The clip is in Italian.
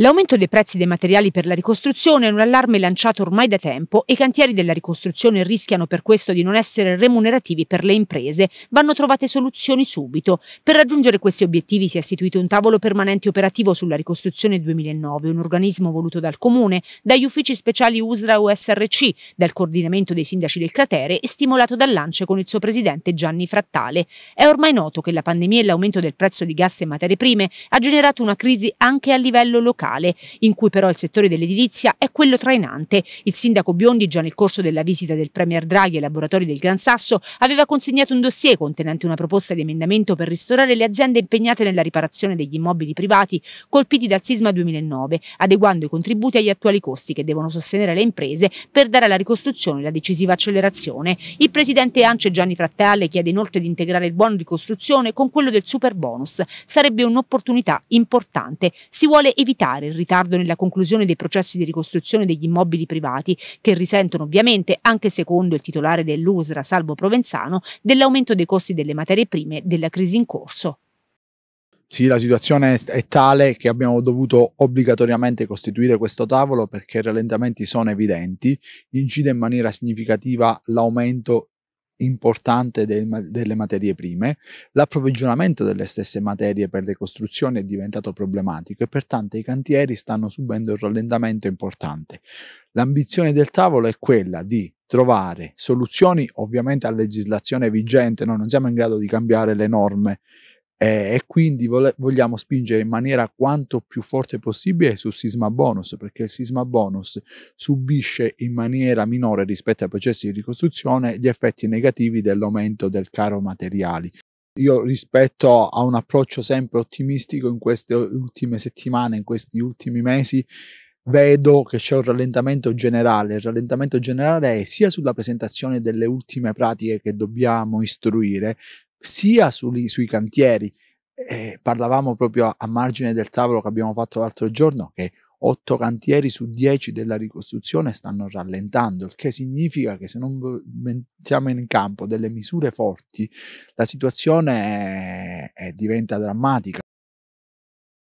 L'aumento dei prezzi dei materiali per la ricostruzione è un allarme lanciato ormai da tempo e i cantieri della ricostruzione rischiano per questo di non essere remunerativi per le imprese. Vanno trovate soluzioni subito. Per raggiungere questi obiettivi si è istituito un tavolo permanente operativo sulla ricostruzione 2009, un organismo voluto dal Comune, dagli uffici speciali USRA o SRC, dal coordinamento dei sindaci del cratere e stimolato dal dall'ANCE con il suo presidente Gianni Frattale. È ormai noto che la pandemia e l'aumento del prezzo di gas e materie prime ha generato una crisi anche a livello locale locale, in cui però il settore dell'edilizia è quello trainante. Il sindaco Biondi già nel corso della visita del Premier Draghi ai laboratori del Gran Sasso aveva consegnato un dossier contenente una proposta di emendamento per ristorare le aziende impegnate nella riparazione degli immobili privati colpiti dal sisma 2009, adeguando i contributi agli attuali costi che devono sostenere le imprese per dare alla ricostruzione la decisiva accelerazione. Il presidente Ance Gianni Frattale chiede inoltre di integrare il buono di costruzione con quello del super bonus. Sarebbe un'opportunità importante. Si vuole evitare evitare il ritardo nella conclusione dei processi di ricostruzione degli immobili privati, che risentono ovviamente, anche secondo il titolare dell'USRA Salvo Provenzano, dell'aumento dei costi delle materie prime della crisi in corso. Sì, la situazione è tale che abbiamo dovuto obbligatoriamente costituire questo tavolo perché i rallentamenti sono evidenti, incide in maniera significativa l'aumento importante dei, delle materie prime, l'approvvigionamento delle stesse materie per le costruzioni è diventato problematico e pertanto i cantieri stanno subendo un rallentamento importante. L'ambizione del tavolo è quella di trovare soluzioni ovviamente a legislazione vigente, noi non siamo in grado di cambiare le norme eh, e quindi vole- vogliamo spingere in maniera quanto più forte possibile sul sisma bonus perché il sisma bonus subisce in maniera minore rispetto ai processi di ricostruzione gli effetti negativi dell'aumento del caro materiali io rispetto a un approccio sempre ottimistico in queste ultime settimane, in questi ultimi mesi, vedo che c'è un rallentamento generale. Il rallentamento generale è sia sulla presentazione delle ultime pratiche che dobbiamo istruire, sia su, sui cantieri. Eh, parlavamo proprio a, a, margine del tavolo che abbiamo fatto l'altro giorno che 8 cantieri su 10 della ricostruzione stanno rallentando, il che significa che se non mettiamo in campo delle misure forti, la situazione è, è, diventa drammatica.